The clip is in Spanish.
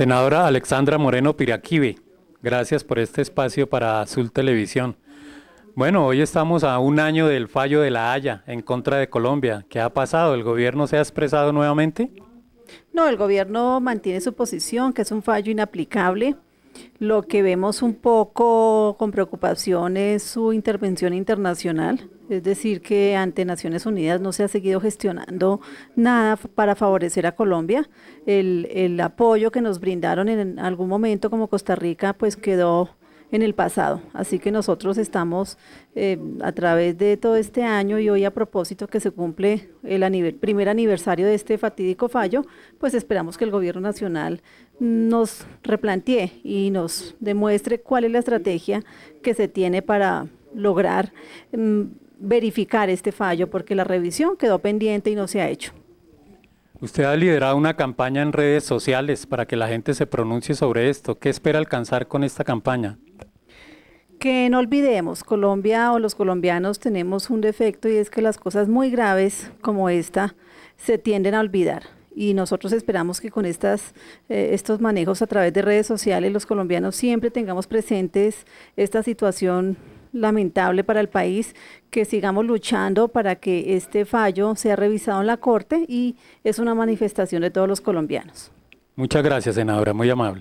Senadora Alexandra Moreno Piraquive, gracias por este espacio para Azul Televisión. Bueno, hoy estamos a un año del fallo de La Haya en contra de Colombia. ¿Qué ha pasado? ¿El gobierno se ha expresado nuevamente? No, el gobierno mantiene su posición, que es un fallo inaplicable. Lo que vemos un poco con preocupación es su intervención internacional, es decir, que ante Naciones Unidas no se ha seguido gestionando nada para favorecer a Colombia. El, el apoyo que nos brindaron en algún momento como Costa Rica pues quedó en el pasado. Así que nosotros estamos eh, a través de todo este año y hoy a propósito que se cumple el primer aniversario de este fatídico fallo, pues esperamos que el Gobierno Nacional nos replantee y nos demuestre cuál es la estrategia que se tiene para lograr mm, verificar este fallo, porque la revisión quedó pendiente y no se ha hecho. Usted ha liderado una campaña en redes sociales para que la gente se pronuncie sobre esto. ¿Qué espera alcanzar con esta campaña? que no olvidemos, Colombia o los colombianos tenemos un defecto y es que las cosas muy graves como esta se tienden a olvidar. Y nosotros esperamos que con estas, eh, estos manejos a través de redes sociales los colombianos siempre tengamos presentes esta situación lamentable para el país, que sigamos luchando para que este fallo sea revisado en la Corte y es una manifestación de todos los colombianos. Muchas gracias, senadora, muy amable.